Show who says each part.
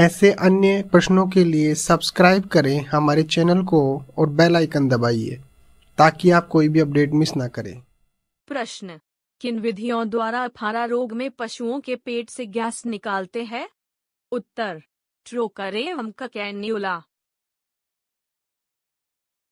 Speaker 1: ऐसे अन्य प्रश्नों के लिए सब्सक्राइब करें हमारे चैनल को और बेल आइकन दबाइए ताकि आप कोई भी अपडेट मिस ना करें
Speaker 2: प्रश्न किन विधियों द्वारा अफारा रोग में पशुओं के पेट से गैस निकालते हैं उत्तर ट्रोकर एवं कैन्यूला